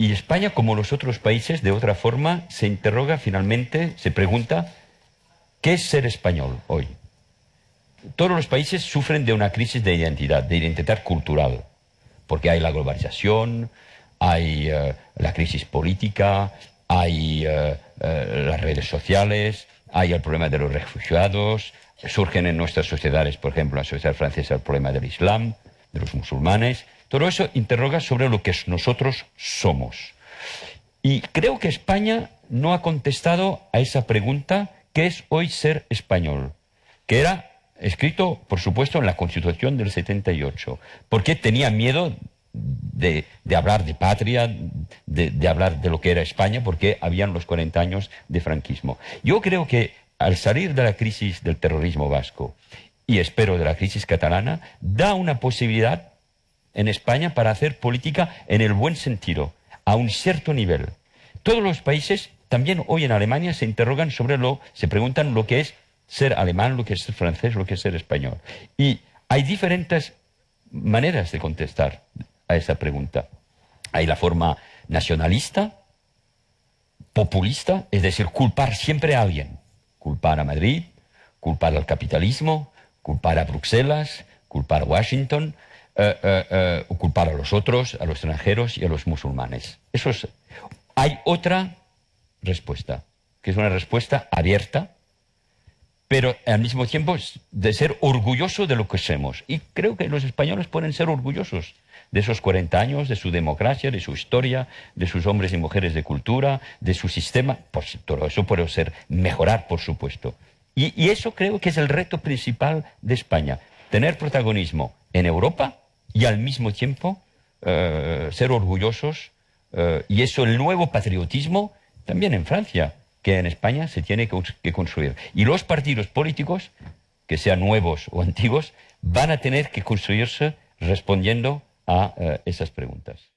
Y España, como los otros países, de otra forma, se interroga finalmente, se pregunta, ¿qué es ser español hoy? Todos los países sufren de una crisis de identidad, de identidad cultural, porque hay la globalización, hay eh, la crisis política, hay eh, eh, las redes sociales, hay el problema de los refugiados, surgen en nuestras sociedades, por ejemplo, en la sociedad francesa el problema del Islam de los musulmanes. Todo eso interroga sobre lo que nosotros somos. Y creo que España no ha contestado a esa pregunta que es hoy ser español, que era escrito, por supuesto, en la Constitución del 78, porque tenía miedo de, de hablar de patria, de, de hablar de lo que era España, porque habían los 40 años de franquismo. Yo creo que al salir de la crisis del terrorismo vasco y espero de la crisis catalana, da una posibilidad en España para hacer política en el buen sentido, a un cierto nivel. Todos los países, también hoy en Alemania, se interrogan sobre lo, se preguntan lo que es ser alemán, lo que es ser francés, lo que es ser español. Y hay diferentes maneras de contestar a esa pregunta. Hay la forma nacionalista, populista, es decir, culpar siempre a alguien. Culpar a Madrid, culpar al capitalismo, culpar a Bruselas, culpar a Washington, eh, eh, eh, culpar a los otros, a los extranjeros y a los musulmanes. Eso Hay otra respuesta, que es una respuesta abierta, pero al mismo tiempo de ser orgulloso de lo que somos. Y creo que los españoles pueden ser orgullosos de esos 40 años, de su democracia, de su historia, de sus hombres y mujeres de cultura, de su sistema. por todo eso puede ser mejorar, por supuesto. Y, eso creo que es el reto principal de España, tener protagonismo en Europa y al mismo tiempo eh, ser orgullosos eh, y eso el nuevo patriotismo también en Francia que en España se tiene que, construir y los partidos políticos que sean nuevos o antiguos van a tener que construirse respondiendo a eh, esas preguntas.